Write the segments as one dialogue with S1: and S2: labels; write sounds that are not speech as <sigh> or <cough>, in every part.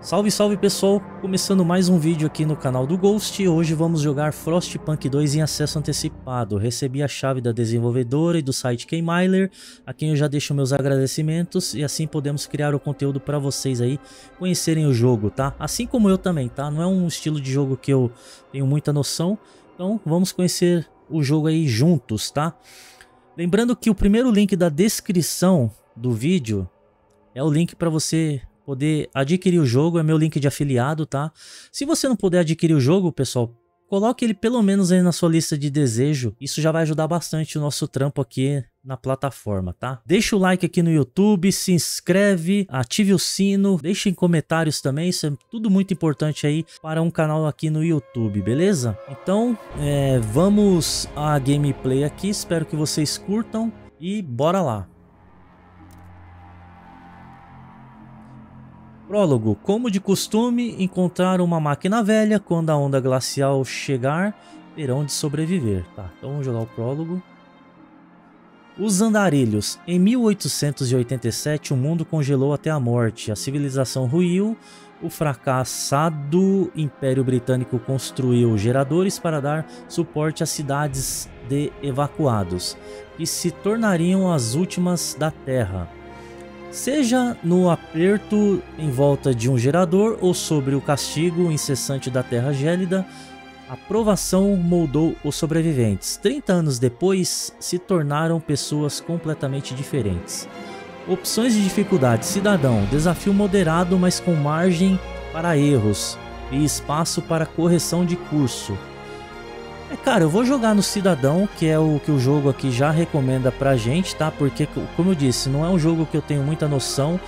S1: Salve, salve pessoal! Começando mais um vídeo aqui no canal do Ghost e hoje vamos jogar Frostpunk 2 em acesso antecipado. Recebi a chave da desenvolvedora e do site Keymiler, a quem eu já deixo meus agradecimentos e assim podemos criar o conteúdo para vocês aí conhecerem o jogo, tá? Assim como eu também, tá? Não é um estilo de jogo que eu tenho muita noção, então vamos conhecer o jogo aí juntos, tá? Lembrando que o primeiro link da descrição do vídeo é o link para você poder adquirir o jogo. É meu link de afiliado, tá? Se você não puder adquirir o jogo, pessoal, coloque ele pelo menos aí na sua lista de desejo. Isso já vai ajudar bastante o nosso trampo aqui na plataforma, tá? Deixa o like aqui no YouTube, se inscreve, ative o sino, em comentários também, isso é tudo muito importante aí para um canal aqui no YouTube, beleza? Então, é, vamos à gameplay aqui, espero que vocês curtam e bora lá! Prólogo: Como de costume, encontrar uma máquina velha quando a onda glacial chegar, terão de sobreviver. Tá, então vamos jogar o prólogo. Os andarilhos. Em 1887, o mundo congelou até a morte. A civilização ruiu. O fracassado Império Britânico construiu geradores para dar suporte às cidades de evacuados, que se tornariam as últimas da Terra seja no aperto em volta de um gerador ou sobre o castigo incessante da terra gélida, a provação moldou os sobreviventes. 30 anos depois, se tornaram pessoas completamente diferentes. Opções de dificuldade: cidadão, desafio moderado, mas com margem para erros e espaço para correção de curso. É, cara, eu vou jogar no Cidadão, que é o que o jogo aqui já recomenda pra gente, tá? Porque, como eu disse, não é um jogo que eu tenho muita noção,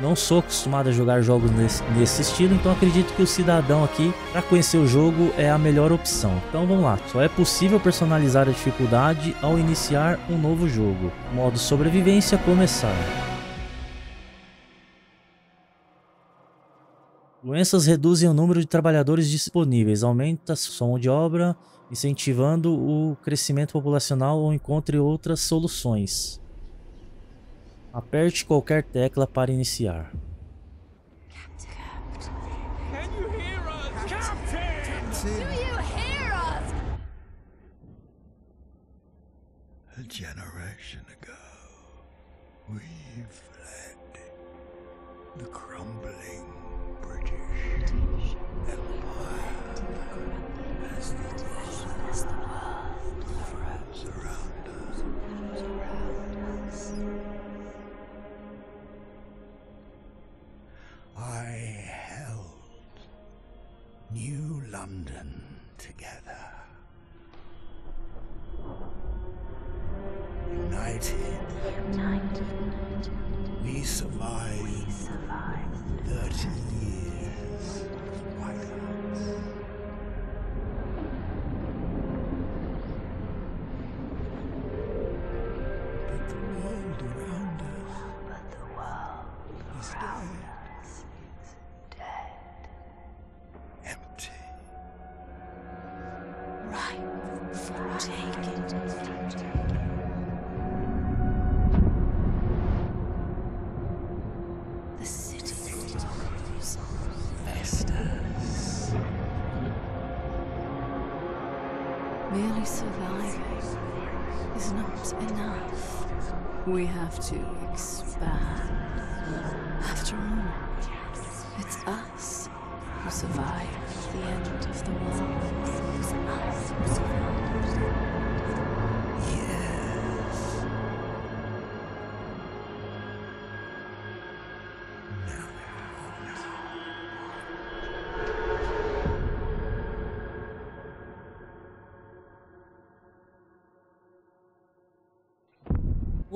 S1: não sou acostumado a jogar jogos nesse, nesse estilo, então acredito que o Cidadão aqui, para conhecer o jogo, é a melhor opção. Então vamos lá, só é possível personalizar a dificuldade ao iniciar um novo jogo. Modo sobrevivência começar. Doenças reduzem o número de trabalhadores disponíveis, aumenta a som de obra, incentivando o crescimento populacional ou encontre outras soluções. Aperte qualquer tecla para iniciar. London together. United. United. We survived, we survived 30 years of violence.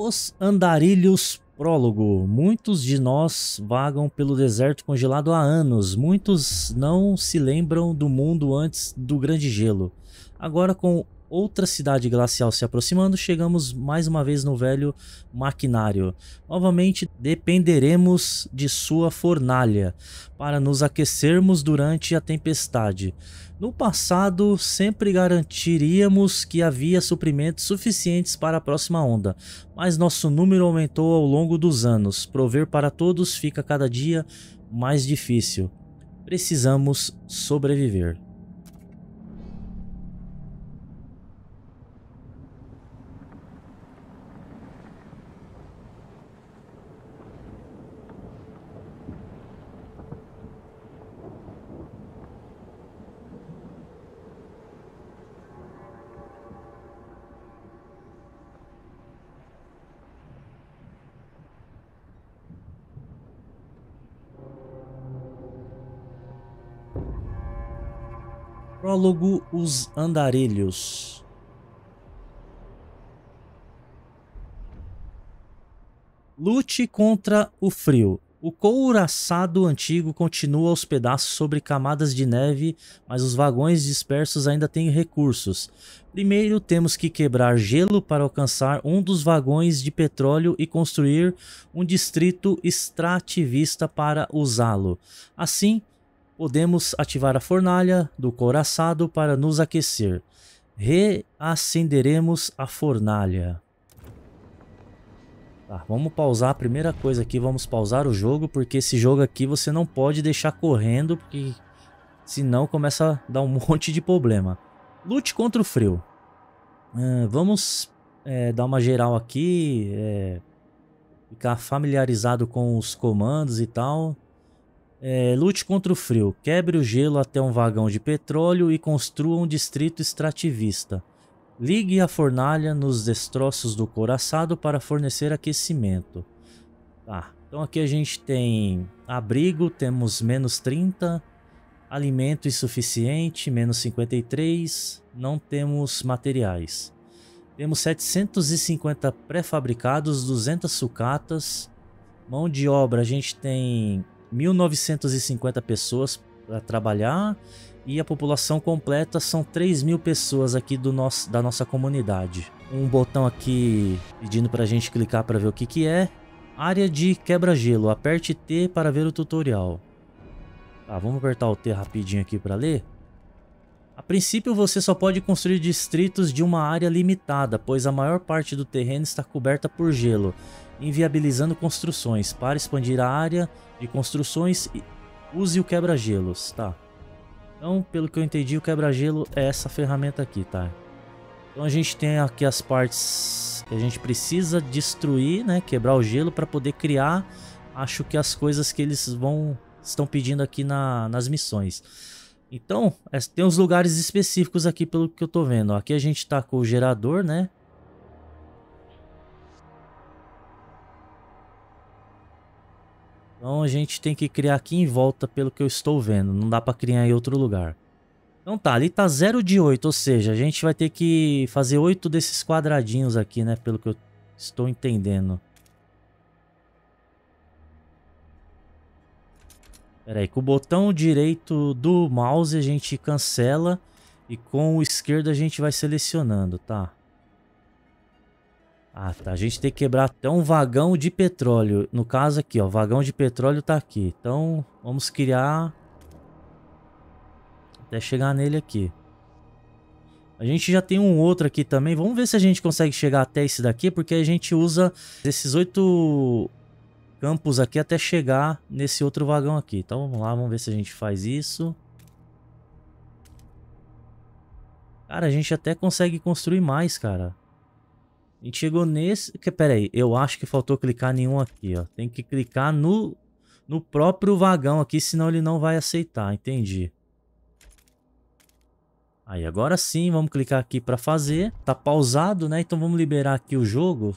S1: Os Andarilhos Prólogo. Muitos de nós vagam pelo deserto congelado há anos. Muitos não se lembram do mundo antes do grande gelo. Agora, com outra cidade glacial se aproximando, chegamos mais uma vez no velho maquinário. Novamente dependeremos de sua fornalha para nos aquecermos durante a tempestade. No passado, sempre garantiríamos que havia suprimentos suficientes para a próxima onda, mas nosso número aumentou ao longo dos anos. Prover para todos fica cada dia mais difícil. Precisamos sobreviver. Prólogo Os Andarilhos Lute contra o frio. O couraçado antigo continua aos pedaços sobre camadas de neve, mas os vagões dispersos ainda têm recursos. Primeiro temos que quebrar gelo para alcançar um dos vagões de petróleo e construir um distrito extrativista para usá-lo. Assim, podemos ativar a fornalha do couraçado para nos aquecer. Reacenderemos a fornalha. Tá, vamos pausar a primeira coisa aqui, vamos pausar o jogo, porque esse jogo aqui você não pode deixar correndo, porque senão começa a dar um <laughs> monte de problema. Lute contra o frio. Uh, vamos é, dar uma geral aqui, é, ficar familiarizado com os comandos e tal. É, lute contra o frio, quebre o gelo até um vagão de petróleo e construa um distrito extrativista. Ligue a fornalha nos destroços do coraçado para fornecer aquecimento. Tá, então aqui a gente tem abrigo, temos menos 30, alimento insuficiente, menos 53, não temos materiais. Temos 750 pré-fabricados, 200 sucatas. Mão de obra, a gente tem 1.950 pessoas para trabalhar e a população completa são 3 mil pessoas aqui do nosso, da nossa comunidade. Um botão aqui pedindo para a gente clicar para ver o que, que é. Área de quebra-gelo, aperte T para ver o tutorial. Tá, vamos apertar o T rapidinho aqui para ler. A princípio você só pode construir distritos de uma área limitada, pois a maior parte do terreno está coberta por gelo, inviabilizando construções. Para expandir a área, de construções, e use o quebra-gelos, tá? Então, pelo que eu entendi, o quebra-gelo é essa ferramenta aqui, tá? Então a gente tem aqui as partes que a gente precisa destruir, né? Quebrar o gelo para poder criar, acho que as coisas que eles vão estão pedindo aqui na, nas missões. Então, é, tem uns lugares específicos aqui pelo que eu tô vendo. Aqui a gente tá com o gerador, né? Então a gente tem que criar aqui em volta pelo que eu estou vendo. Não dá para criar em outro lugar. Então tá, ali tá 0 de 8, ou seja, a gente vai ter que fazer 8 desses quadradinhos aqui, né? Pelo que eu estou entendendo. Pera aí, com o botão direito do mouse a gente cancela e com o esquerdo a gente vai selecionando, tá? Ah, tá. A gente tem que quebrar até um vagão de petróleo. No caso aqui, ó. Vagão de petróleo tá aqui. Então, vamos criar... Até chegar nele aqui. A gente já tem um outro aqui também. Vamos ver se a gente consegue chegar até esse daqui, porque a gente usa esses oito campos aqui até chegar nesse outro vagão aqui. Então vamos lá, vamos ver se a gente faz isso. Cara, a gente até consegue construir mais, cara. A gente chegou nesse... Que, pera aí, eu acho que faltou clicar nenhum aqui, ó. Tem que clicar no, no próprio vagão aqui, senão ele não vai aceitar, entendi. Aí, agora sim, vamos clicar aqui para fazer. Tá pausado, né? Então vamos liberar aqui o jogo.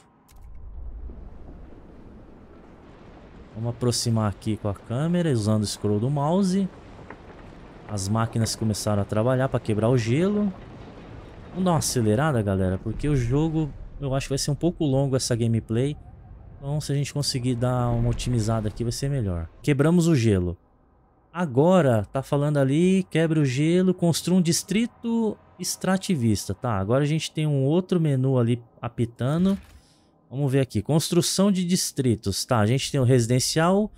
S1: Vamos aproximar aqui com a câmera, usando o scroll do mouse. As máquinas começaram a trabalhar para quebrar o gelo. Vamos dar uma acelerada, galera, porque o jogo eu acho que vai ser um pouco longo essa gameplay. Então se a gente conseguir dar uma otimizada aqui vai ser melhor. Quebramos o gelo. Agora, tá falando ali, quebra o gelo, construa um distrito extrativista. Tá, agora a gente tem um outro menu ali apitando. Vamos ver aqui, construção de distritos. Tá, a gente tem o residencial,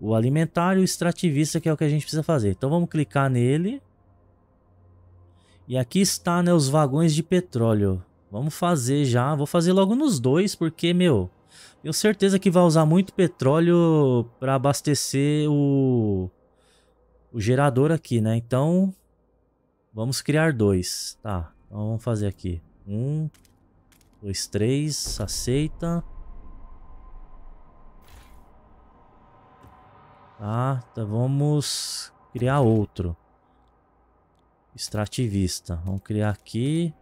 S1: o alimentar e o extrativista, que é o que a gente precisa fazer. Então vamos clicar nele. E aqui está né, os vagões de petróleo. Vamos fazer já. Vou fazer logo nos dois, porque, meu, tenho certeza que vai usar muito petróleo para abastecer o, o gerador aqui, né? Então, vamos criar dois. Tá, então vamos fazer aqui. Um, dois, três, aceita. Tá, então vamos criar outro. Extrativista. Vamos criar aqui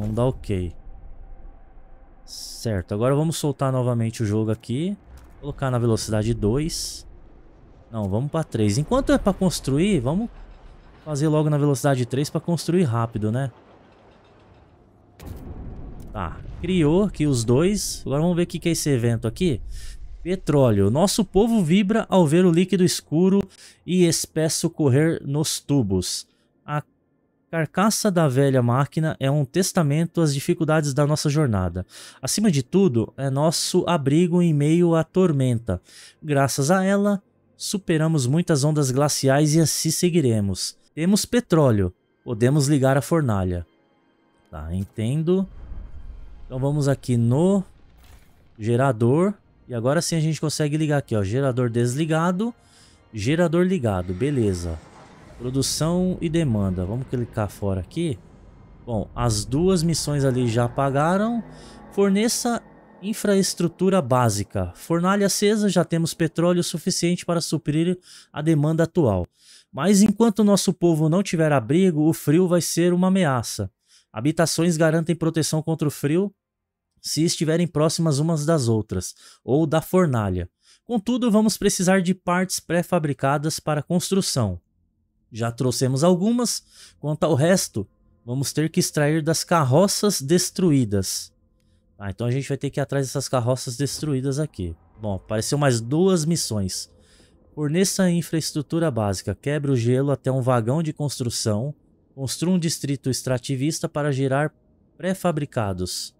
S1: vamos dar ok. Certo, agora vamos soltar novamente o jogo aqui. Colocar na velocidade 2. Não, vamos para 3. Enquanto é para construir, vamos fazer logo na velocidade 3 para construir rápido, né? Tá, criou aqui os dois. Agora vamos ver o que é esse evento aqui. Petróleo. Nosso povo vibra ao ver o líquido escuro e espesso correr nos tubos. Carcaça da Velha Máquina é um testamento às dificuldades da nossa jornada. Acima de tudo, é nosso abrigo em meio à tormenta. Graças a ela, superamos muitas ondas glaciais e assim seguiremos. Temos petróleo, podemos ligar a fornalha. Tá, entendo. Então vamos aqui no gerador. E agora sim a gente consegue ligar aqui, ó. Gerador desligado, gerador ligado, beleza. Produção e demanda. Vamos clicar fora aqui. Bom, as duas missões ali já pagaram. Forneça infraestrutura básica. Fornalha acesa, já temos petróleo suficiente para suprir a demanda atual. Mas enquanto nosso povo não tiver abrigo, o frio vai ser uma ameaça. Habitações garantem proteção contra o frio se estiverem próximas umas das outras, ou da fornalha. Contudo, vamos precisar de partes pré-fabricadas para construção. Já trouxemos algumas, quanto ao resto, vamos ter que extrair das carroças destruídas. Ah, então a gente vai ter que ir atrás dessas carroças destruídas aqui. Bom, apareceu mais duas missões. Forneça infraestrutura básica, quebre o gelo até um vagão de construção, construa um distrito extrativista para gerar pré-fabricados.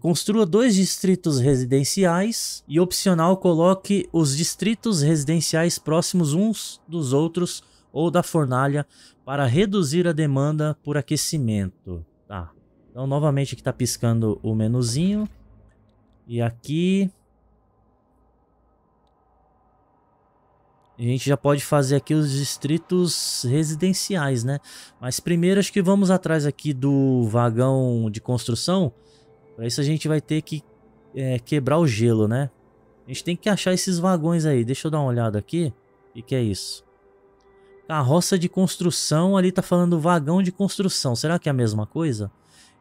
S1: Construa dois distritos residenciais e opcional coloque os distritos residenciais próximos uns dos outros ou da fornalha para reduzir a demanda por aquecimento. Tá. Então, novamente aqui está piscando o menuzinho. E aqui... A gente já pode fazer aqui os distritos residenciais, né? Mas primeiro acho que vamos atrás aqui do vagão de construção. Para isso a gente vai ter que é, quebrar o gelo, né? A gente tem que achar esses vagões aí. Deixa eu dar uma olhada aqui. O que, que é isso? carroça de construção, ali tá falando vagão de construção. Será que é a mesma coisa?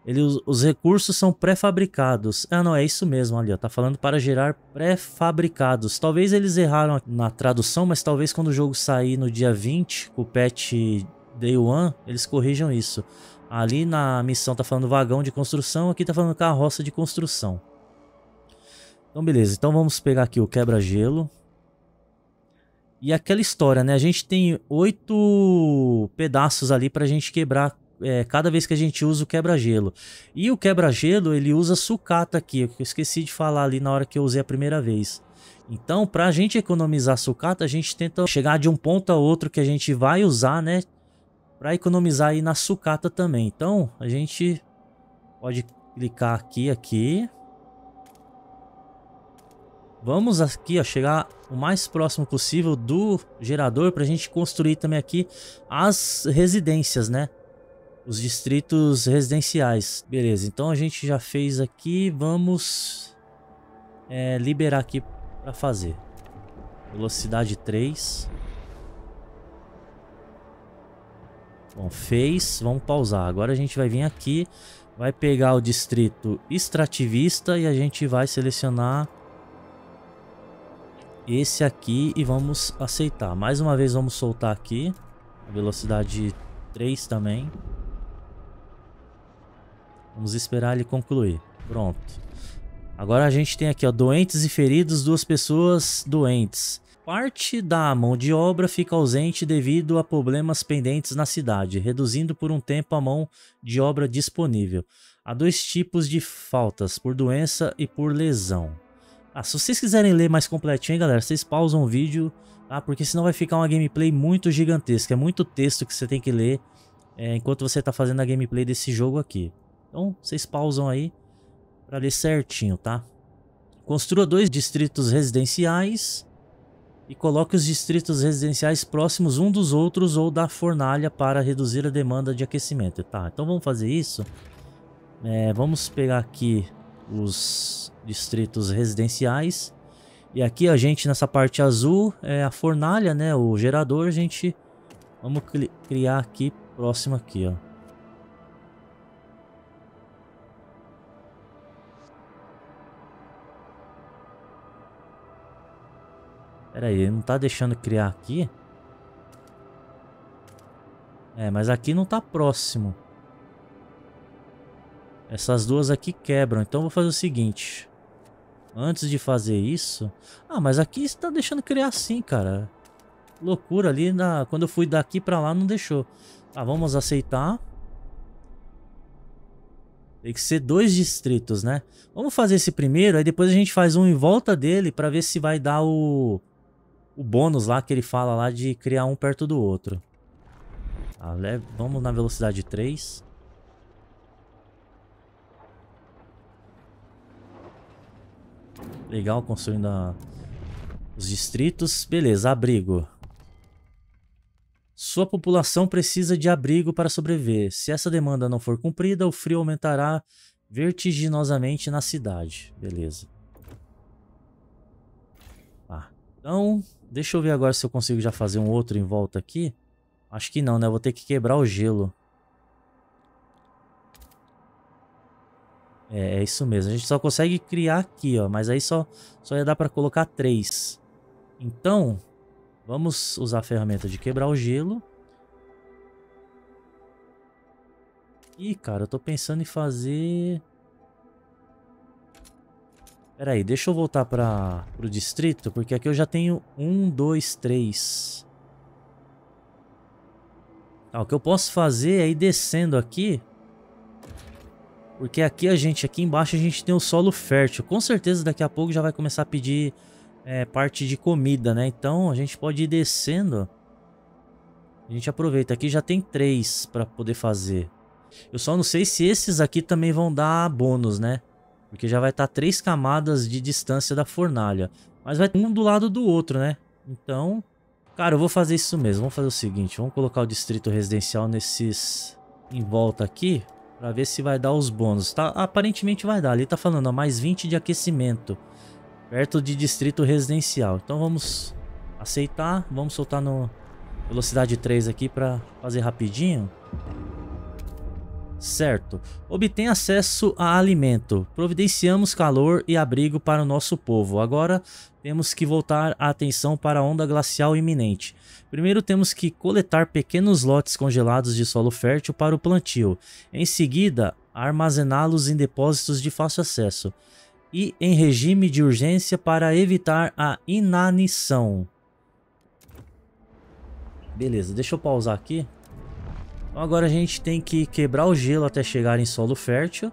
S1: Ele, os, os recursos são pré-fabricados. Ah, não, é isso mesmo ali, ó. Tá falando para gerar pré-fabricados. Talvez eles erraram na tradução, mas talvez quando o jogo sair no dia 20, com o patch Day One, eles corrijam isso. Ali na missão tá falando vagão de construção, aqui tá falando carroça de construção. Então beleza, então vamos pegar aqui o quebra-gelo. E aquela história, né? A gente tem oito pedaços ali pra gente quebrar é, cada vez que a gente usa o quebra-gelo. E o quebra-gelo, ele usa sucata aqui, que eu esqueci de falar ali na hora que eu usei a primeira vez. Então, pra gente economizar sucata, a gente tenta chegar de um ponto a outro que a gente vai usar, né? Pra economizar aí na sucata também. Então, a gente pode clicar aqui, aqui. Vamos aqui, ó, chegar o mais próximo possível do gerador para a gente construir também aqui as residências, né? Os distritos residenciais. Beleza, então a gente já fez aqui, vamos é, liberar aqui para fazer. Velocidade 3. Bom, fez, vamos pausar. Agora a gente vai vir aqui, vai pegar o distrito extrativista e a gente vai selecionar esse aqui e vamos aceitar. Mais uma vez vamos soltar aqui. Velocidade 3 também. Vamos esperar ele concluir. Pronto. Agora a gente tem aqui, ó, doentes e feridos, duas pessoas doentes. Parte da mão de obra fica ausente devido a problemas pendentes na cidade, reduzindo por um tempo a mão de obra disponível. Há dois tipos de faltas, por doença e por lesão. Ah, se vocês quiserem ler mais completinho, galera, vocês pausam o vídeo, tá? Porque senão vai ficar uma gameplay muito gigantesca, é muito texto que você tem que ler é, enquanto você está fazendo a gameplay desse jogo aqui. Então, vocês pausam aí para ler certinho, tá? Construa dois distritos residenciais e coloque os distritos residenciais próximos um dos outros ou da fornalha para reduzir a demanda de aquecimento. Tá, então vamos fazer isso. É, vamos pegar aqui os distritos residenciais. E aqui a gente, nessa parte azul, é a fornalha, né? O gerador, a gente... Vamos criar aqui, próximo aqui, ó. Pera aí, não tá deixando criar aqui? É, mas aqui não tá próximo. Essas duas aqui quebram, então eu vou fazer o seguinte antes de fazer isso. Ah, mas aqui está deixando criar sim, cara. Loucura ali, na... quando eu fui daqui pra lá não deixou. Tá, vamos aceitar. Tem que ser dois distritos, né? Vamos fazer esse primeiro, aí depois a gente faz um em volta dele pra ver se vai dar o... O bônus lá que ele fala lá de criar um perto do outro. Tá, vamos na velocidade 3. Legal, construindo a... os distritos. Beleza, abrigo. Sua população precisa de abrigo para sobreviver. Se essa demanda não for cumprida, o frio aumentará vertiginosamente na cidade. Beleza. Ah, então, deixa eu ver agora se eu consigo já fazer um outro em volta aqui. Acho que não, né? Eu vou ter que quebrar o gelo. É, é isso mesmo. A gente só consegue criar aqui, ó. Mas aí só, só ia dar para colocar três. Então, vamos usar a ferramenta de quebrar o gelo. Ih, cara, eu tô pensando em fazer... Pera aí, deixa eu voltar para o distrito, porque aqui eu já tenho um, dois, três. o que eu posso fazer é ir descendo aqui porque aqui a gente, aqui embaixo a gente tem um solo fértil. Com certeza daqui a pouco já vai começar a pedir é, parte de comida, né? Então a gente pode ir descendo. A gente aproveita. Aqui já tem três para poder fazer. Eu só não sei se esses aqui também vão dar bônus, né? Porque já vai estar tá três camadas de distância da fornalha. Mas vai um do lado do outro, né? Então, cara, eu vou fazer isso mesmo. Vamos fazer o seguinte. Vamos colocar o distrito residencial nesses... Em volta aqui. Pra ver se vai dar os bônus. Tá, aparentemente vai dar. Ali tá falando, ó, mais 20 de aquecimento. Perto de distrito residencial. Então vamos aceitar. Vamos soltar no velocidade 3 aqui pra fazer rapidinho certo. Obtém acesso a alimento. Providenciamos calor e abrigo para o nosso povo. Agora temos que voltar a atenção para a onda glacial iminente. Primeiro temos que coletar pequenos lotes congelados de solo fértil para o plantio. Em seguida, armazená-los em depósitos de fácil acesso. E em regime de urgência para evitar a inanição. Beleza, deixa eu pausar aqui. Então agora a gente tem que quebrar o gelo até chegar em solo fértil.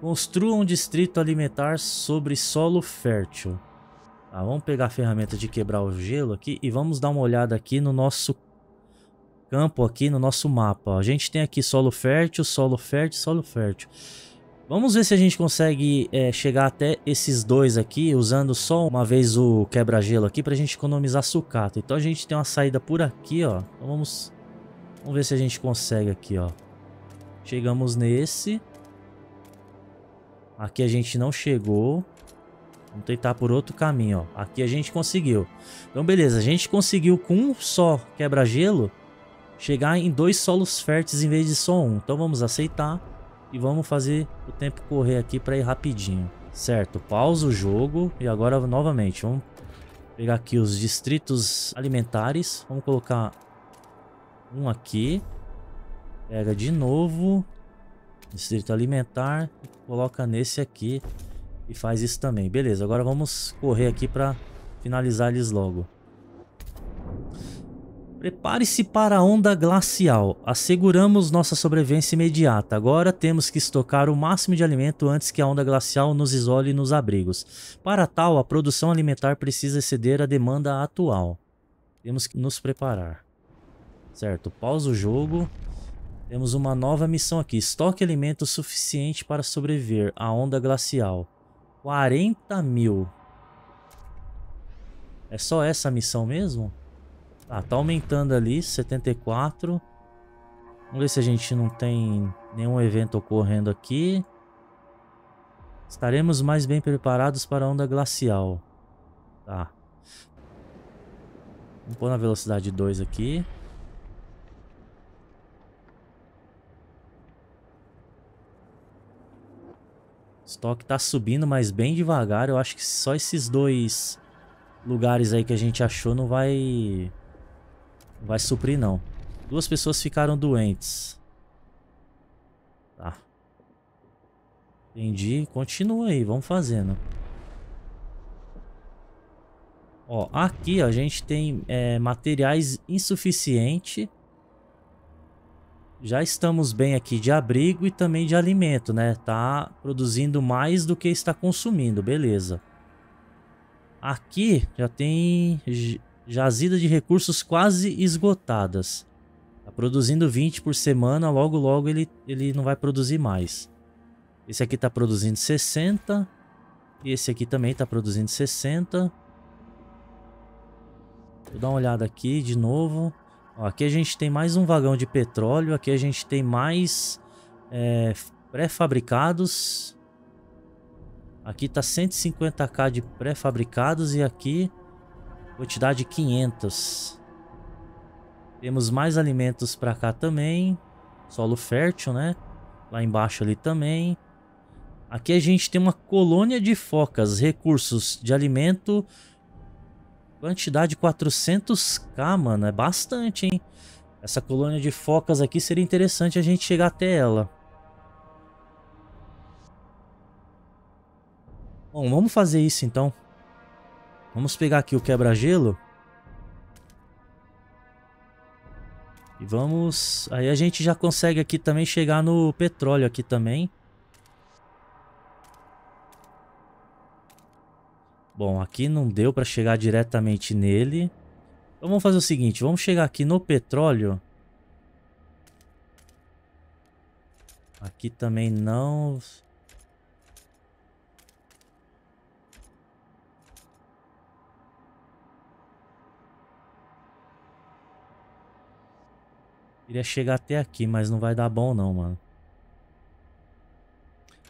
S1: Construa um distrito alimentar sobre solo fértil. Tá, vamos pegar a ferramenta de quebrar o gelo aqui e vamos dar uma olhada aqui no nosso campo aqui, no nosso mapa. A gente tem aqui solo fértil, solo fértil, solo fértil. Vamos ver se a gente consegue é, chegar até esses dois aqui, usando só uma vez o quebra-gelo aqui, para a gente economizar sucata. Então a gente tem uma saída por aqui, ó. Então vamos Vamos ver se a gente consegue aqui, ó. Chegamos nesse. Aqui a gente não chegou. Vamos tentar por outro caminho, ó. Aqui a gente conseguiu. Então, beleza. A gente conseguiu com um só quebra-gelo chegar em dois solos férteis em vez de só um. Então, vamos aceitar e vamos fazer o tempo correr aqui para ir rapidinho. Certo, pausa o jogo e agora novamente vamos pegar aqui os distritos alimentares. Vamos colocar um aqui. Pega de novo. Distrito alimentar. Coloca nesse aqui. E faz isso também. Beleza, agora vamos correr aqui para finalizar eles logo. Prepare-se para a onda glacial. Asseguramos nossa sobrevivência imediata. Agora temos que estocar o máximo de alimento antes que a onda glacial nos isole nos abrigos. Para tal, a produção alimentar precisa exceder a demanda atual. Temos que nos preparar. Certo, pausa o jogo. Temos uma nova missão aqui. Estoque alimentos suficiente para sobreviver à onda glacial. 40 mil. É só essa missão mesmo? Tá, tá aumentando ali, 74. Vamos ver se a gente não tem nenhum evento ocorrendo aqui. Estaremos mais bem preparados para a onda glacial. Tá. Vou pôr na velocidade 2 aqui. estoque tá subindo, mas bem devagar. Eu acho que só esses dois lugares aí que a gente achou não vai... Não vai suprir, não. Duas pessoas ficaram doentes. Tá. Entendi. Continua aí, vamos fazendo. Ó, aqui ó, a gente tem é, materiais insuficiente já estamos bem aqui de abrigo e também de alimento, né? Tá produzindo mais do que está consumindo, beleza. Aqui já tem jazida de recursos quase esgotadas. Tá produzindo 20 por semana, logo logo ele, ele não vai produzir mais. Esse aqui tá produzindo 60. E esse aqui também tá produzindo 60. Vou dar uma olhada aqui de novo. Ó, aqui a gente tem mais um vagão de petróleo. Aqui a gente tem mais é, pré-fabricados. Aqui tá 150k de pré-fabricados e aqui quantidade 500. Temos mais alimentos para cá também. Solo fértil, né? Lá embaixo ali também. Aqui a gente tem uma colônia de focas, recursos de alimento Quantidade 400k, mano. É bastante, hein? Essa colônia de focas aqui seria interessante a gente chegar até ela. Bom, vamos fazer isso então. Vamos pegar aqui o quebra-gelo. E vamos... Aí a gente já consegue aqui também chegar no petróleo aqui também. Bom, aqui não deu para chegar diretamente nele. Então vamos fazer o seguinte, vamos chegar aqui no petróleo. Aqui também não... Queria chegar até aqui, mas não vai dar bom não, mano.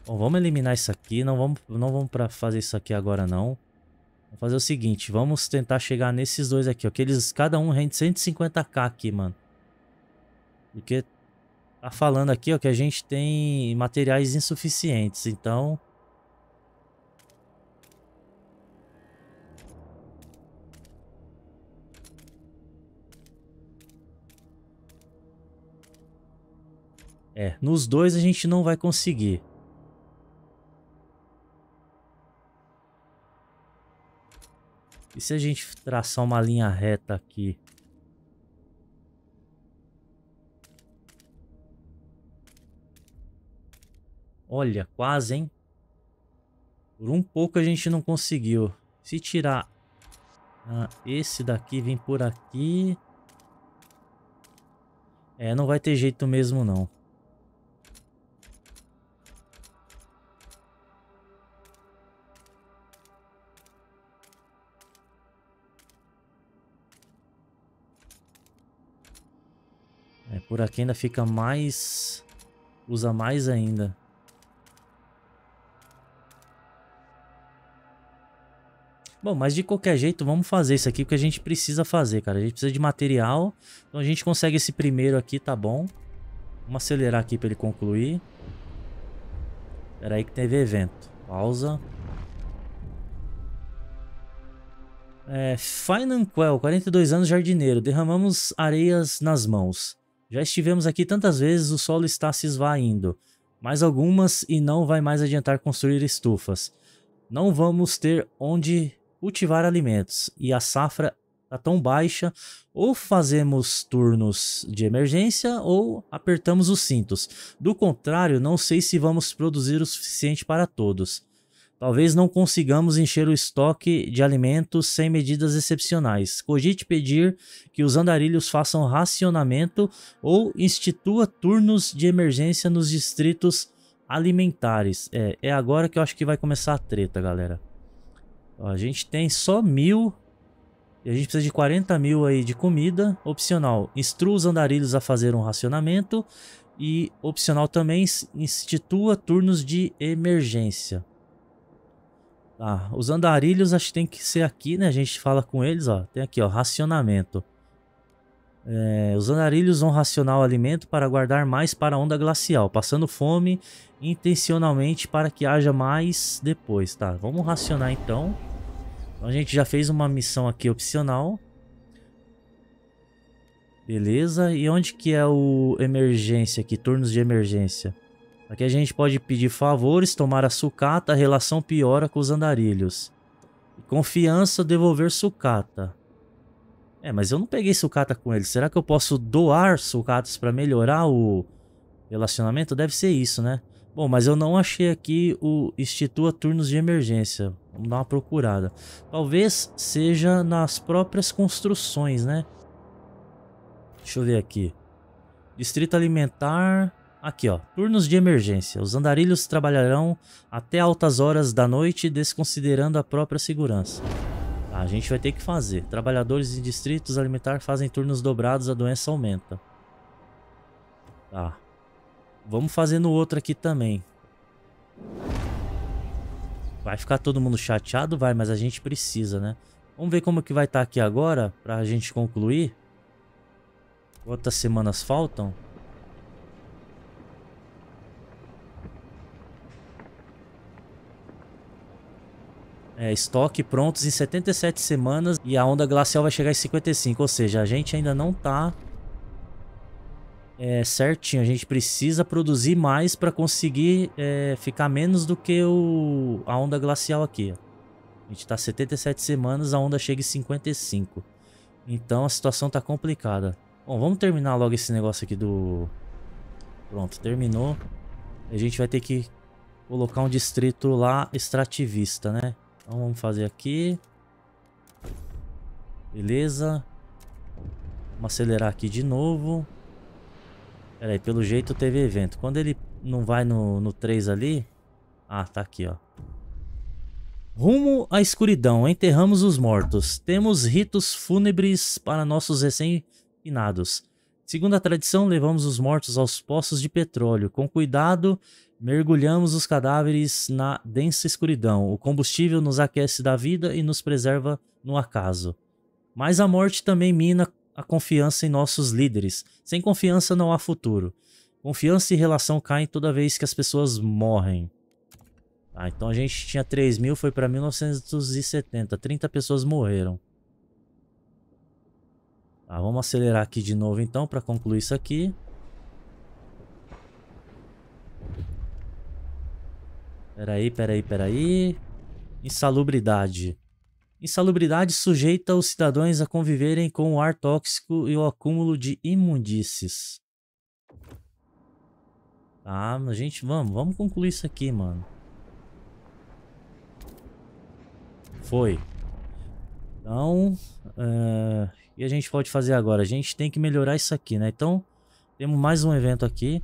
S1: Bom, vamos eliminar isso aqui. Não vamos, não vamos pra fazer isso aqui agora, não. Vou fazer o seguinte, vamos tentar chegar nesses dois aqui, ó. Que eles, cada um rende 150k aqui, mano. Porque tá falando aqui, ó, que a gente tem materiais insuficientes, então... É, nos dois a gente não vai conseguir. E se a gente traçar uma linha reta aqui? Olha, quase, hein? Por um pouco a gente não conseguiu. Se tirar ah, esse daqui, vir por aqui... É, não vai ter jeito mesmo não. Por aqui ainda fica mais... Usa mais ainda. Bom, mas de qualquer jeito, vamos fazer isso aqui, porque a gente precisa fazer, cara. A gente precisa de material. Então a gente consegue esse primeiro aqui, tá bom. Vamos acelerar aqui pra ele concluir. Pera aí que teve evento. Pausa. É, Finanquel, 42 anos, jardineiro. Derramamos areias nas mãos. Já estivemos aqui tantas vezes, o solo está se esvaindo. Mais algumas e não vai mais adiantar construir estufas. Não vamos ter onde cultivar alimentos e a safra está tão baixa, ou fazemos turnos de emergência ou apertamos os cintos. Do contrário, não sei se vamos produzir o suficiente para todos. Talvez não consigamos encher o estoque de alimentos sem medidas excepcionais. Cogite pedir que os andarilhos façam racionamento ou institua turnos de emergência nos distritos alimentares. É, é agora que eu acho que vai começar a treta, galera. Ó, a gente tem só mil e a gente precisa de 40 mil aí de comida. Opcional, instrua os andarilhos a fazer um racionamento. E opcional também, institua turnos de emergência. Tá, os andarilhos acho que tem que ser aqui, né? A gente fala com eles, ó. Tem aqui, ó, racionamento. É, os andarilhos vão racionar o alimento para guardar mais para a onda glacial, passando fome intencionalmente para que haja mais depois, tá? Vamos racionar então. então a gente já fez uma missão aqui opcional. Beleza, e onde que é o emergência aqui, turnos de emergência? Aqui a gente pode pedir favores, tomar a sucata, a relação piora com os andarilhos. Confiança, devolver sucata. É, mas eu não peguei sucata com ele. Será que eu posso doar sucatas para melhorar o relacionamento? Deve ser isso, né? Bom, mas eu não achei aqui o institua turnos de emergência. Vamos dar uma procurada. Talvez seja nas próprias construções, né? Deixa eu ver aqui. Distrito alimentar... Aqui, ó, turnos de emergência. Os andarilhos trabalharão até altas horas da noite, desconsiderando a própria segurança. Tá, a gente vai ter que fazer. Trabalhadores em distritos alimentar fazem turnos dobrados, a doença aumenta. Tá. Vamos fazer no outro aqui também. Vai ficar todo mundo chateado? Vai, mas a gente precisa, né? Vamos ver como que vai estar tá aqui agora, pra gente concluir. Quantas semanas faltam? é, estoque prontos em 77 semanas e a onda glacial vai chegar em 55, ou seja, a gente ainda não está é, certinho, a gente precisa produzir mais para conseguir é, ficar menos do que o, a onda glacial aqui. Ó. A gente está 77 semanas, a onda chega em 55. Então a situação está complicada. Bom, vamos terminar logo esse negócio aqui do... Pronto, terminou. A gente vai ter que colocar um distrito lá extrativista, né? Então vamos fazer aqui. Beleza. Vamos acelerar aqui de novo. Pera aí, pelo jeito teve evento. Quando ele não vai no, no 3 ali... Ah, tá aqui, ó. Rumo à escuridão, enterramos os mortos. Temos ritos fúnebres para nossos recém-finados. Segundo a tradição, levamos os mortos aos poços de petróleo. Com cuidado, Mergulhamos os cadáveres na densa escuridão. O combustível nos aquece da vida e nos preserva no acaso. Mas a morte também mina a confiança em nossos líderes. Sem confiança não há futuro. Confiança e relação caem toda vez que as pessoas morrem. Ah, então a gente tinha 3 mil, foi para 1970. 30 pessoas morreram. Ah, vamos acelerar aqui de novo então para concluir isso aqui. Peraí, peraí, peraí. Insalubridade. Insalubridade sujeita os cidadãos a conviverem com o ar tóxico e o acúmulo de imundícies. Tá, a gente, vamos, vamos concluir isso aqui, mano. Foi. Então, uh, eh, e a gente pode fazer agora? A gente tem que melhorar isso aqui, né? Então, temos mais um evento aqui.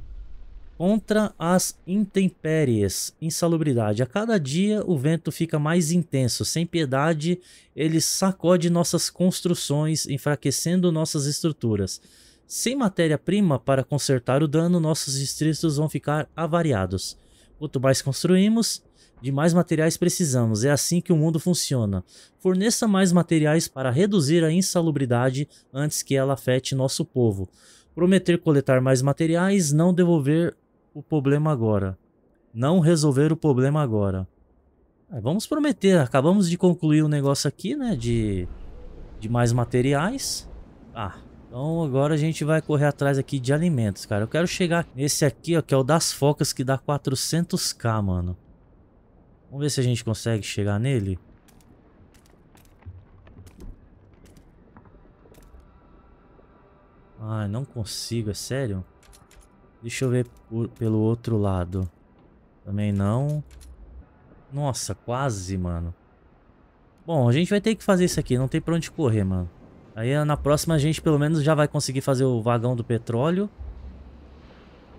S1: Contra as intempéries, insalubridade. A cada dia o vento fica mais intenso. Sem piedade, ele sacode nossas construções, enfraquecendo nossas estruturas. Sem matéria-prima para consertar o dano, nossos distritos vão ficar avariados. Quanto mais construímos, de mais materiais precisamos. É assim que o mundo funciona. Forneça mais materiais para reduzir a insalubridade antes que ela afete nosso povo. Prometer coletar mais materiais, não devolver o problema agora. Não resolver o problema agora. É, vamos prometer, acabamos de concluir o um negócio aqui, né? De, de mais materiais. Ah, então agora a gente vai correr atrás aqui de alimentos, cara. Eu quero chegar nesse aqui, ó, que é o das focas, que dá 400k, mano. Vamos ver se a gente consegue chegar nele. Ai, não consigo, é sério? Deixa eu ver por, pelo outro lado. Também não. Nossa, quase, mano. Bom, a gente vai ter que fazer isso aqui. Não tem pra onde correr, mano. Aí eh, na próxima a gente pelo menos já vai conseguir fazer o vagão do petróleo.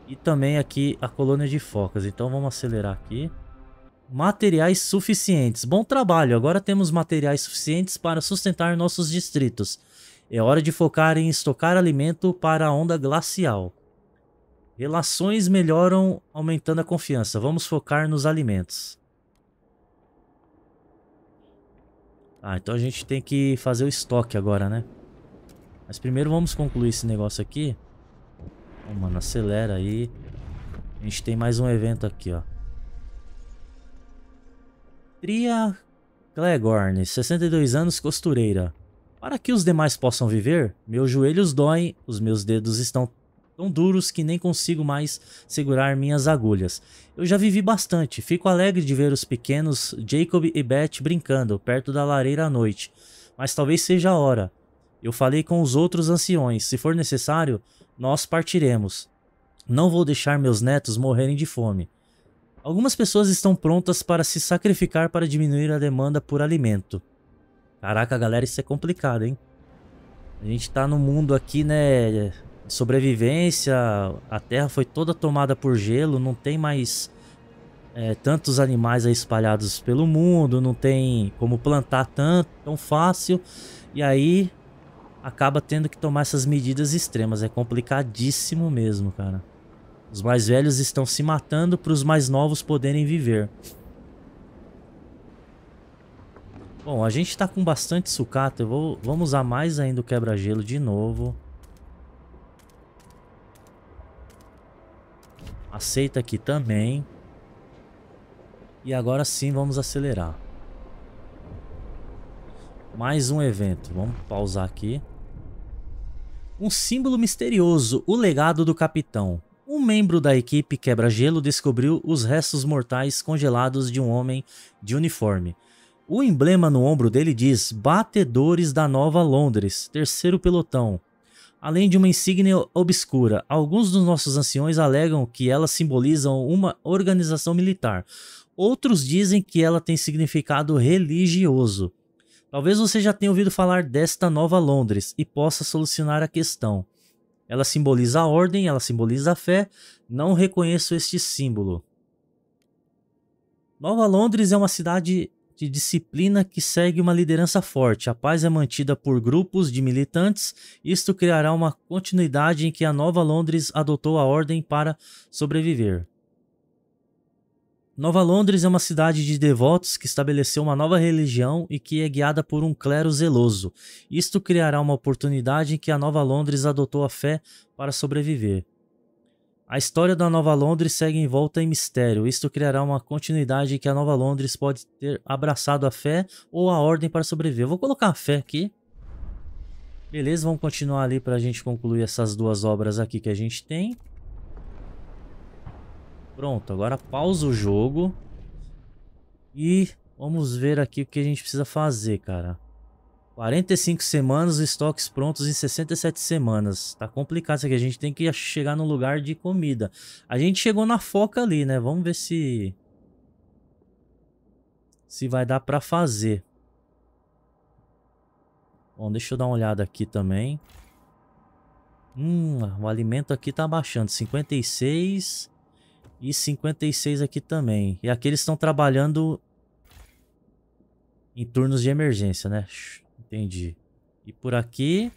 S1: E também aqui a colônia de focas. Então vamos acelerar aqui. Materiais suficientes. Bom trabalho. Agora temos materiais suficientes para sustentar nossos distritos. É hora de focar em estocar alimento para a onda glacial. Relações melhoram aumentando a confiança. Vamos focar nos alimentos. Ah, então a gente tem que fazer o estoque agora, né? Mas primeiro vamos concluir esse negócio aqui. Oh, mano, acelera aí. A gente tem mais um evento aqui, ó. Tria Clegorn, 62 anos, costureira. Para que os demais possam viver, meus joelhos doem, os meus dedos estão Tão duros que nem consigo mais segurar minhas agulhas. Eu já vivi bastante, fico alegre de ver os pequenos Jacob e Beth brincando perto da lareira à noite. Mas talvez seja a hora. Eu falei com os outros anciões, se for necessário, nós partiremos. Não vou deixar meus netos morrerem de fome. Algumas pessoas estão prontas para se sacrificar para diminuir a demanda por alimento. Caraca, galera, isso é complicado, hein? A gente tá no mundo aqui, né? sobrevivência, a terra foi toda tomada por gelo, não tem mais é, tantos animais espalhados pelo mundo, não tem como plantar tanto, tão fácil, e aí acaba tendo que tomar essas medidas extremas, é complicadíssimo mesmo, cara. Os mais velhos estão se matando para os mais novos poderem viver. Bom, a gente está com bastante sucata, eu vou, vamos usar mais ainda o quebra-gelo de novo. Aceita aqui também. E agora sim vamos acelerar. Mais um evento. Vamos pausar aqui. Um símbolo misterioso, o legado do capitão. Um membro da equipe quebra-gelo descobriu os restos mortais congelados de um homem de uniforme. O emblema no ombro dele diz Batedores da Nova Londres, terceiro pelotão além de uma insígnia obscura. Alguns dos nossos anciões alegam que elas simbolizam uma organização militar. Outros dizem que ela tem significado religioso. Talvez você já tenha ouvido falar desta nova Londres e possa solucionar a questão. Ela simboliza a ordem, ela simboliza a fé. Não reconheço este símbolo. Nova Londres é uma cidade de disciplina que segue uma liderança forte. A paz é mantida por grupos de militantes. Isto criará uma continuidade em que a Nova Londres adotou a ordem para sobreviver. Nova Londres é uma cidade de devotos que estabeleceu uma nova religião e que é guiada por um clero zeloso. Isto criará uma oportunidade em que a Nova Londres adotou a fé para sobreviver. A história da Nova Londres segue em volta em mistério. Isto criará uma continuidade em que a Nova Londres pode ter abraçado a fé ou a ordem para sobreviver. Eu vou colocar a fé aqui. Beleza, vamos continuar ali para a gente concluir essas duas obras aqui que a gente tem. Pronto, agora pausa o jogo. E vamos ver aqui o que a gente precisa fazer, cara. 45 semanas, estoques prontos em 67 semanas. Tá complicado isso aqui. A gente tem que chegar no lugar de comida. A gente chegou na foca ali, né? Vamos ver se... Se vai dar pra fazer. Bom, deixa eu dar uma olhada aqui também. Hum, o alimento aqui tá baixando. 56 e 56 aqui também. E aqui eles estão trabalhando em turnos de emergência, né? Entendi. E por aqui...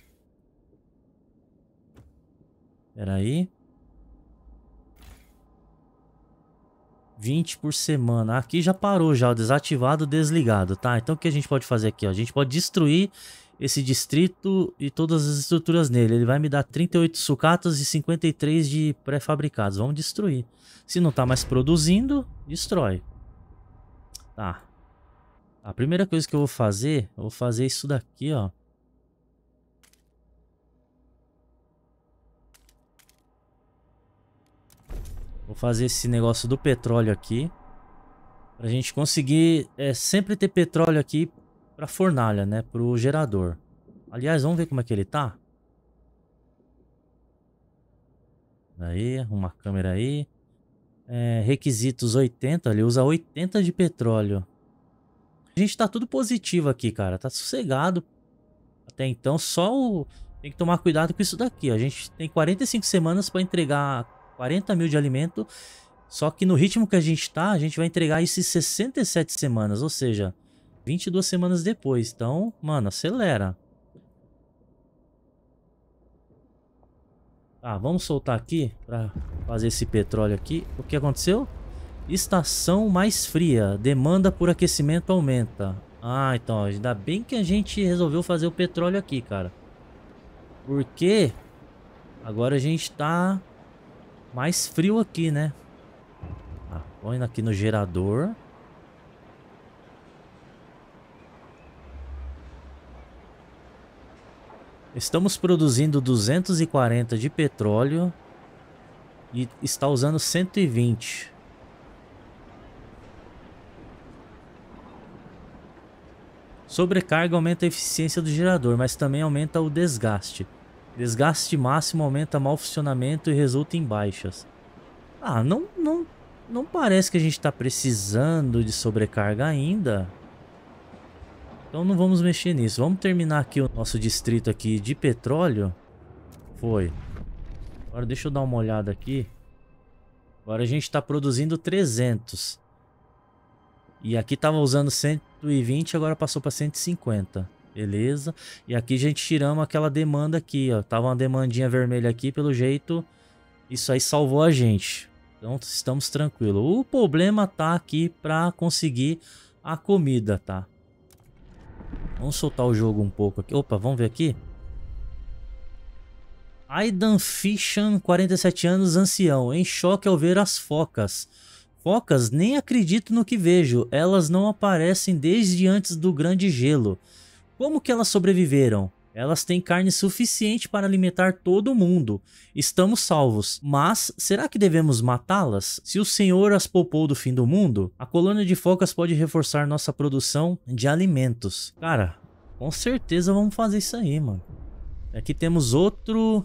S1: Espera aí. 20 por semana. Aqui já parou já, desativado, desligado, tá? Então o que a gente pode fazer aqui, ó? A gente pode destruir esse distrito e todas as estruturas nele. Ele vai me dar 38 sucatas e 53 de pré-fabricados. Vamos destruir. Se não tá mais produzindo, destrói. Tá. A primeira coisa que eu vou fazer, eu vou fazer isso daqui, ó. Vou fazer esse negócio do petróleo aqui. Pra gente conseguir é, sempre ter petróleo aqui pra fornalha, né? Pro gerador. Aliás, vamos ver como é que ele tá. Aí, uma câmera aí. É, requisitos 80, ele usa 80 de petróleo. A gente tá tudo positivo aqui, cara. Tá sossegado. Até então, só o... Tem que tomar cuidado com isso daqui, A gente tem 45 semanas para entregar 40 mil de alimento. Só que no ritmo que a gente tá, a gente vai entregar isso em 67 semanas. Ou seja, 22 semanas depois. Então, mano, acelera. Tá, vamos soltar aqui para fazer esse petróleo aqui. O que aconteceu? Estação mais fria, demanda por aquecimento aumenta. Ah, então, ainda bem que a gente resolveu fazer o petróleo aqui, cara. Porque agora a gente tá mais frio aqui, né? Ah, põe aqui no gerador. Estamos produzindo 240 de petróleo e está usando 120. Sobrecarga aumenta a eficiência do gerador, mas também aumenta o desgaste. Desgaste máximo aumenta mau funcionamento e resulta em baixas. Ah, não, não, não parece que a gente está precisando de sobrecarga ainda. Então não vamos mexer nisso. Vamos terminar aqui o nosso distrito aqui de petróleo. Foi. Agora deixa eu dar uma olhada aqui. Agora a gente está produzindo 300. E aqui estava usando 100, 120, agora passou para 150. Beleza. E aqui a gente tiramos aquela demanda aqui, ó. Tava uma demandinha vermelha aqui, pelo jeito, isso aí salvou a gente. Então estamos tranquilos. O problema tá aqui para conseguir a comida, tá? Vamos soltar o jogo um pouco aqui. Opa, vamos ver aqui. Aidan Fishan, 47 anos, ancião, em choque ao ver as focas focas nem acredito no que vejo, elas não aparecem desde antes do grande gelo. Como que elas sobreviveram? Elas têm carne suficiente para alimentar todo mundo. Estamos salvos. Mas será que devemos matá-las? Se o Senhor as poupou do fim do mundo, a colônia de focas pode reforçar nossa produção de alimentos. Cara, com certeza vamos fazer isso aí, mano. Aqui temos outro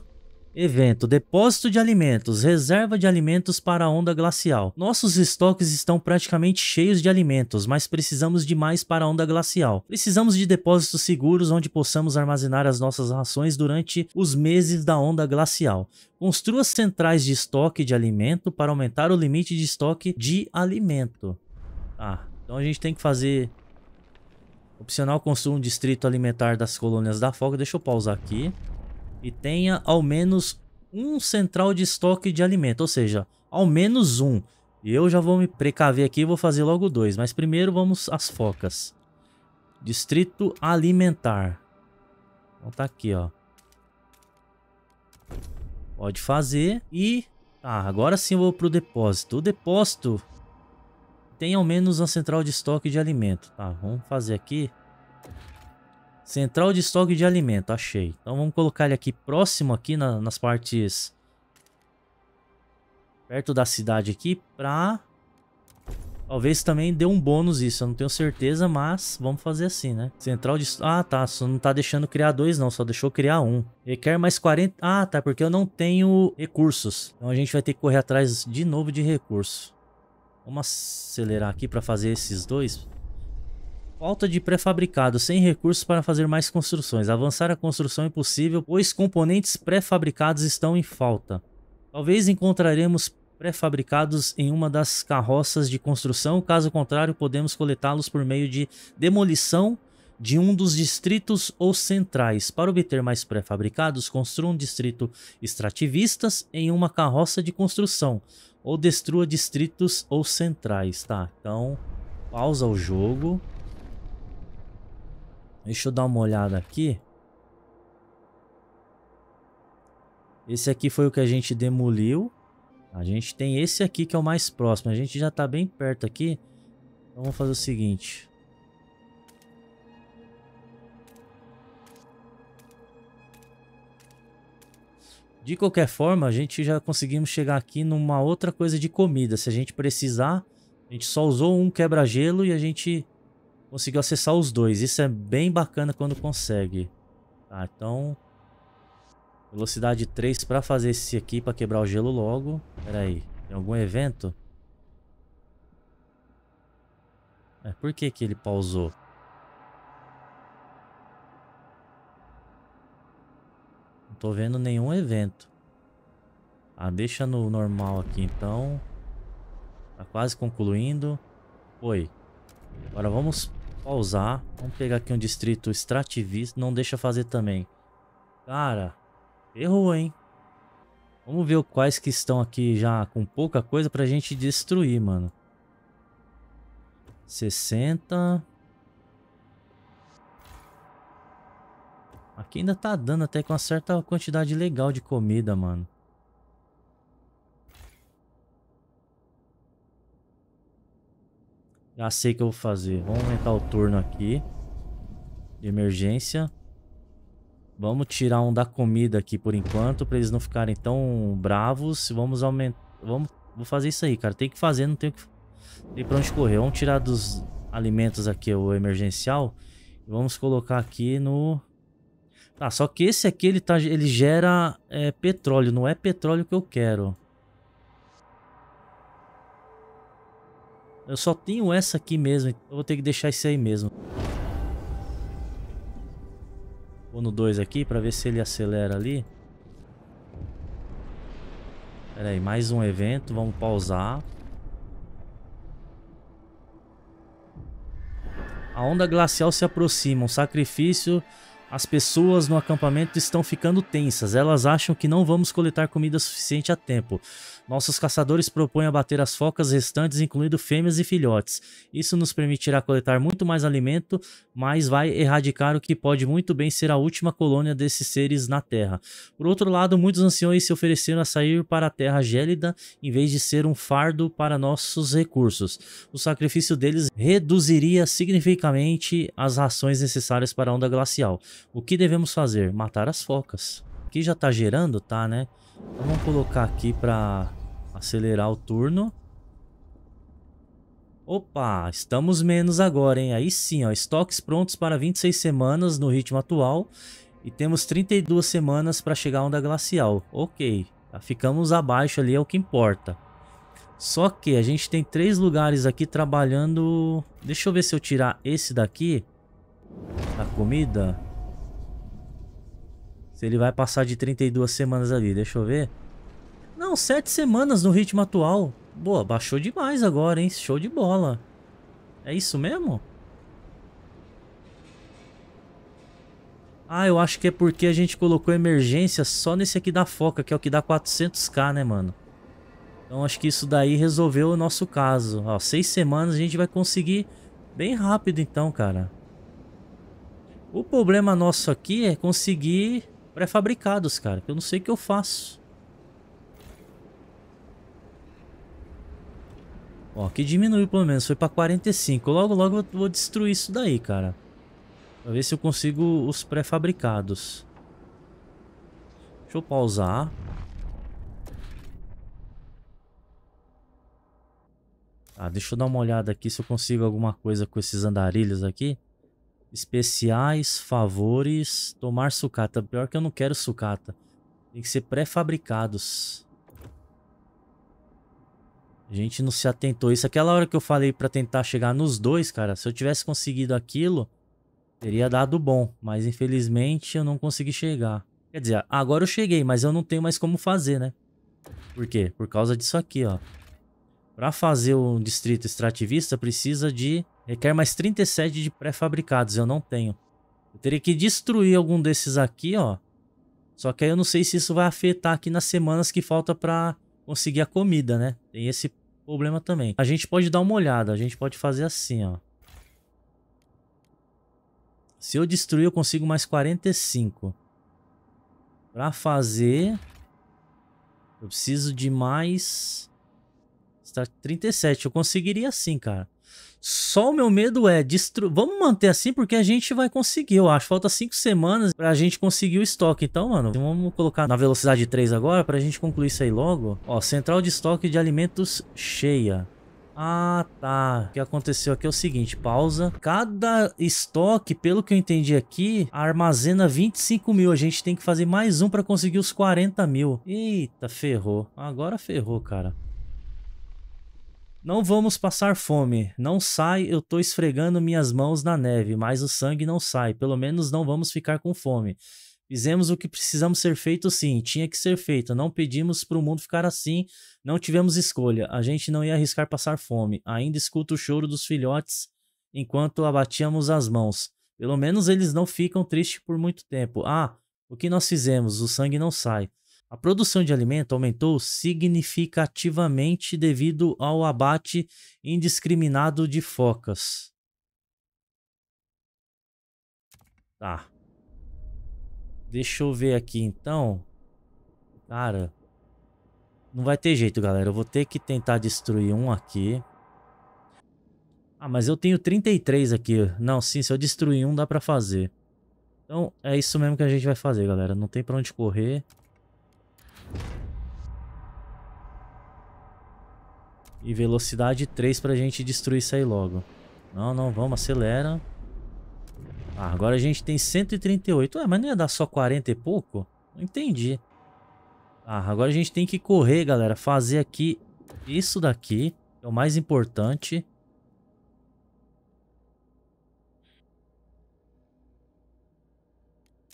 S1: Evento: Depósito de alimentos, reserva de alimentos para a onda glacial. Nossos estoques estão praticamente cheios de alimentos, mas precisamos de mais para a onda glacial. Precisamos de depósitos seguros onde possamos armazenar as nossas rações durante os meses da onda glacial. Construa centrais de estoque de alimento para aumentar o limite de estoque de alimento. ah, então a gente tem que fazer opcional um distrito alimentar das colônias da folga. Deixa eu pausar aqui e tenha ao menos um central de estoque de alimento, ou seja, ao menos um. E eu já vou me precaver aqui e vou fazer logo dois, mas primeiro vamos às focas. Distrito alimentar. Então tá aqui, ó. Pode fazer e... Tá, agora sim eu vou pro depósito. O depósito tem ao menos uma central de estoque de alimento. Tá, vamos fazer aqui. Central de estoque de alimento, achei. Então vamos colocar ele aqui próximo aqui na, nas partes... Perto da cidade aqui para Talvez também dê um bônus isso, eu não tenho certeza, mas vamos fazer assim, né? Central de... Ah, tá, só não tá deixando criar dois não, só deixou criar um. quer mais 40... Ah, tá, porque eu não tenho recursos. Então a gente vai ter que correr atrás de novo de recurso. Vamos acelerar aqui para fazer esses dois. Falta de pré-fabricado, sem recursos para fazer mais construções. Avançar a construção é impossível, pois componentes pré-fabricados estão em falta. Talvez encontraremos pré-fabricados em uma das carroças de construção, caso contrário, podemos coletá-los por meio de demolição de um dos distritos ou centrais. Para obter mais pré-fabricados, construa um distrito extrativistas em uma carroça de construção, ou destrua distritos ou centrais. Tá, então pausa o jogo Deixa eu dar uma olhada aqui. Esse aqui foi o que a gente demoliu. A gente tem esse aqui que é o mais próximo. A gente já tá bem perto aqui. Então vamos fazer o seguinte. De qualquer forma, a gente já conseguimos chegar aqui numa outra coisa de comida. Se a gente precisar, a gente só usou um quebra-gelo e a gente conseguiu acessar os dois. Isso é bem bacana quando consegue. Tá, então... Velocidade 3 para fazer esse aqui, para quebrar o gelo logo. Pera aí, tem algum evento? É, por que que ele pausou? Não tô vendo nenhum evento. Ah, deixa no normal aqui então. Tá quase concluindo. Foi. Agora vamos Pausar. Vamos pegar aqui um distrito extrativista. Não deixa fazer também. Cara, errou, hein? Vamos ver quais que estão aqui já com pouca coisa pra gente destruir, mano. 60. Aqui ainda tá dando até com uma certa quantidade legal de comida, mano. Já sei o que eu vou fazer. Vamos aumentar o turno aqui. De emergência. Vamos tirar um da comida aqui por enquanto, pra eles não ficarem tão bravos. Vamos aumentar... Vamos... Vou fazer isso aí, cara. Tem que fazer, não tem, que... tem pra onde correr. Vamos tirar dos alimentos aqui o emergencial. E vamos colocar aqui no... Tá, só que esse aqui ele, tá, ele gera é, petróleo. Não é petróleo que eu quero. Eu só tenho essa aqui mesmo, então eu vou ter que deixar isso aí mesmo. Vou no 2 aqui pra ver se ele acelera ali. Pera aí, mais um evento, vamos pausar. A onda glacial se aproxima, um sacrifício. As pessoas no acampamento estão ficando tensas. Elas acham que não vamos coletar comida suficiente a tempo. Nossos caçadores propõem abater as focas restantes, incluindo fêmeas e filhotes. Isso nos permitirá coletar muito mais alimento, mas vai erradicar o que pode muito bem ser a última colônia desses seres na Terra. Por outro lado, muitos anciões se ofereceram a sair para a Terra gélida em vez de ser um fardo para nossos recursos. O sacrifício deles reduziria significativamente as rações necessárias para a onda glacial. O que devemos fazer? Matar as focas. Aqui já está gerando? Tá, né? Então vamos colocar aqui para Acelerar o turno. Opa, estamos menos agora, hein? Aí sim, ó, estoques prontos para 26 semanas no ritmo atual e temos 32 semanas para chegar a onda glacial. Ok, tá? ficamos abaixo ali, é o que importa. Só que a gente tem três lugares aqui trabalhando... Deixa eu ver se eu tirar esse daqui da comida. Se ele vai passar de 32 semanas ali, deixa eu ver. Não, sete semanas no ritmo atual. Boa, baixou demais agora, hein? Show de bola. É isso mesmo? Ah, eu acho que é porque a gente colocou emergência só nesse aqui da foca, que é o que dá 400k, né, mano? Então acho que isso daí resolveu o nosso caso. Ó, seis semanas a gente vai conseguir bem rápido então, cara. O problema nosso aqui é conseguir pré-fabricados, cara. Eu não sei o que eu faço. Ó, que diminuiu pelo menos, foi pra 45. Logo, logo eu vou destruir isso daí, cara. Pra ver se eu consigo os pré-fabricados. Deixa eu pausar. Tá, deixa eu dar uma olhada aqui se eu consigo alguma coisa com esses andarilhos aqui. Especiais, favores, tomar sucata. Pior que eu não quero sucata. Tem que ser pré-fabricados. A gente não se atentou. Isso aquela hora que eu falei pra tentar chegar nos dois, cara. Se eu tivesse conseguido aquilo, teria dado bom. Mas infelizmente eu não consegui chegar. Quer dizer, agora eu cheguei, mas eu não tenho mais como fazer, né? Por quê? Por causa disso aqui, ó. Pra fazer um distrito extrativista, precisa de... Requer mais 37 de pré-fabricados. Eu não tenho. Eu teria que destruir algum desses aqui, ó. Só que aí eu não sei se isso vai afetar aqui nas semanas que falta pra conseguir a comida, né? Tem esse problema também. A gente pode dar uma olhada, a gente pode fazer assim, ó. Se eu destruir, eu consigo mais 45. Pra fazer... Eu preciso de mais... 37. Eu conseguiria assim, cara. Só o meu medo é destru... Vamos manter assim porque a gente vai conseguir, eu acho. Falta cinco semanas pra gente conseguir o estoque. Então, mano, vamos colocar na velocidade 3 agora pra gente concluir isso aí logo. Ó, central de estoque de alimentos cheia. Ah, tá. O que aconteceu aqui é o seguinte, pausa. Cada estoque, pelo que eu entendi aqui, armazena 25 mil. A gente tem que fazer mais um para conseguir os 40 mil. Eita, ferrou. Agora ferrou, cara. Não vamos passar fome. Não sai, eu tô esfregando minhas mãos na neve, mas o sangue não sai. Pelo menos não vamos ficar com fome. Fizemos o que precisamos ser feito, sim. Tinha que ser feito. Não pedimos para o mundo ficar assim. Não tivemos escolha. A gente não ia arriscar passar fome. Ainda escuto o choro dos filhotes enquanto abatíamos as mãos. Pelo menos eles não ficam tristes por muito tempo. Ah, o que nós fizemos? O sangue não sai. A produção de alimento aumentou significativamente devido ao abate indiscriminado de focas. Tá. Deixa eu ver aqui então. Cara, não vai ter jeito, galera. Eu vou ter que tentar destruir um aqui. Ah, mas eu tenho 33 aqui. Não, sim, se eu destruir um dá pra fazer. Então, é isso mesmo que a gente vai fazer, galera. Não tem pra onde correr. E velocidade 3 pra gente destruir isso aí logo. Não, não, vamos, acelera. Ah, agora a gente tem 138. Ué, mas não ia dar só 40 e pouco? Não entendi. Ah, agora a gente tem que correr, galera. Fazer aqui isso daqui. É o mais importante.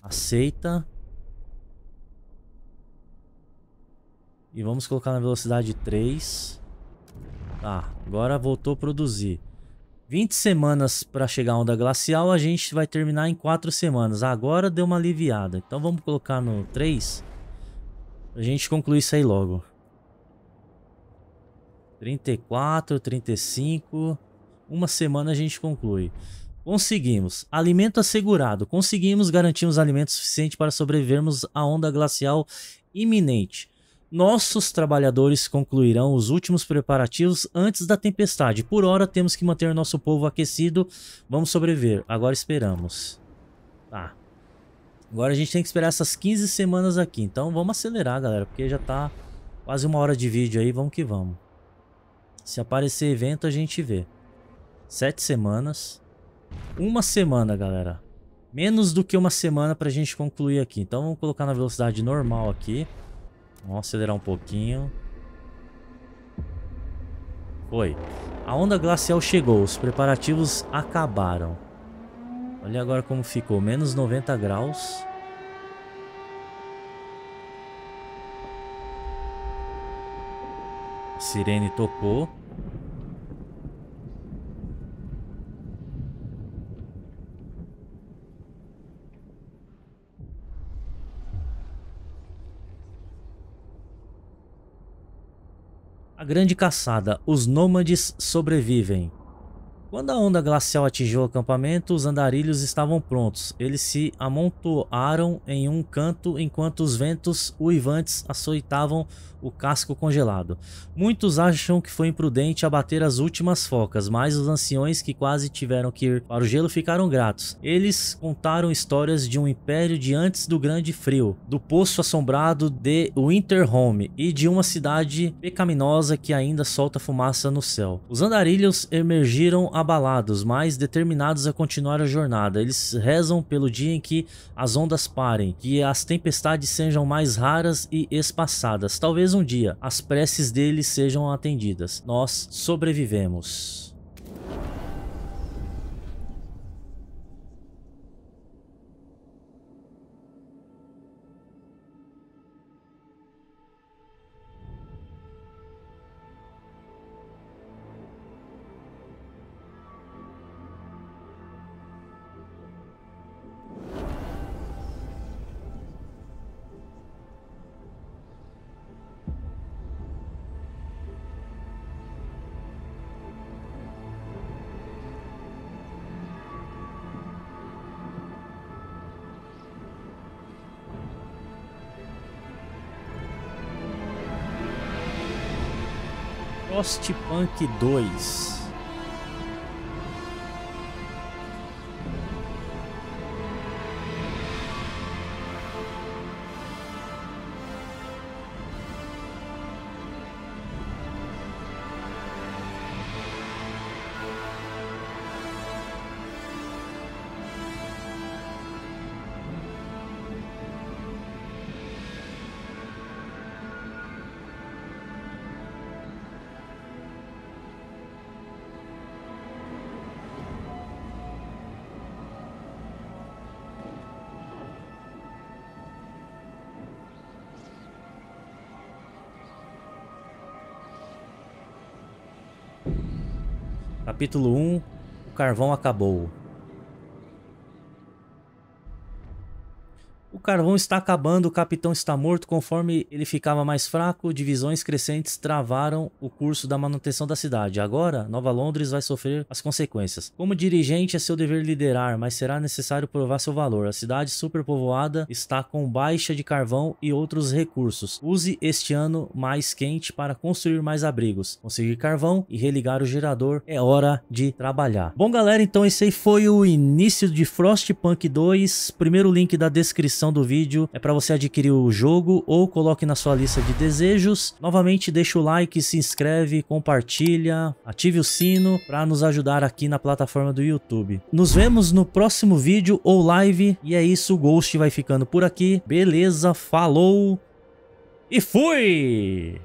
S1: Aceita. E vamos colocar na velocidade 3. Tá, agora voltou a produzir. 20 semanas para chegar a onda glacial, a gente vai terminar em 4 semanas. Agora deu uma aliviada. Então vamos colocar no 3. A gente concluir isso aí logo. 34, 35. Uma semana a gente conclui. Conseguimos. Alimento assegurado. Conseguimos garantir os alimentos suficientes para sobrevivermos à onda glacial iminente. Nossos trabalhadores concluirão os últimos preparativos antes da tempestade. Por hora, temos que manter nosso povo aquecido. Vamos sobreviver. Agora esperamos. Tá. Agora a gente tem que esperar essas 15 semanas aqui. Então vamos acelerar, galera, porque já tá quase uma hora de vídeo aí. Vamos que vamos. Se aparecer evento, a gente vê. Sete semanas. Uma semana, galera. Menos do que uma semana pra gente concluir aqui. Então vamos colocar na velocidade normal aqui. Vamos acelerar um pouquinho. Foi. A onda glacial chegou, os preparativos acabaram. Olha agora como ficou, menos 90 graus. A sirene tocou. A grande caçada, os nômades sobrevivem. Quando a onda glacial atingiu o acampamento, os andarilhos estavam prontos. Eles se amontoaram em um canto enquanto os ventos uivantes açoitavam o casco congelado. Muitos acham que foi imprudente abater as últimas focas, mas os anciões que quase tiveram que ir para o gelo ficaram gratos. Eles contaram histórias de um império de antes do Grande Frio, do poço assombrado de Winterhome e de uma cidade pecaminosa que ainda solta fumaça no céu. Os andarilhos emergiram abalados, mas determinados a continuar a jornada. Eles rezam pelo dia em que as ondas parem, que as tempestades sejam mais raras e espaçadas. Talvez um dia as preces deles sejam atendidas. Nós sobrevivemos. Frostpunk 2. Capítulo 1 O carvão acabou. carvão está acabando, o capitão está morto. Conforme ele ficava mais fraco, divisões crescentes travaram o curso da manutenção da cidade. Agora, Nova Londres vai sofrer as consequências. Como dirigente, é seu dever liderar, mas será necessário provar seu valor. A cidade superpovoada está com baixa de carvão e outros recursos. Use este ano mais quente para construir mais abrigos, conseguir carvão e religar o gerador. É hora de trabalhar. Bom, galera, então esse aí foi o início de Frostpunk 2. Primeiro link da descrição do do vídeo é para você adquirir o jogo ou coloque na sua lista de desejos. Novamente deixa o like, se inscreve, compartilha, ative o sino para nos ajudar aqui na plataforma do YouTube. Nos vemos no próximo vídeo ou live e é isso, o Ghost vai ficando por aqui. Beleza, falou e fui!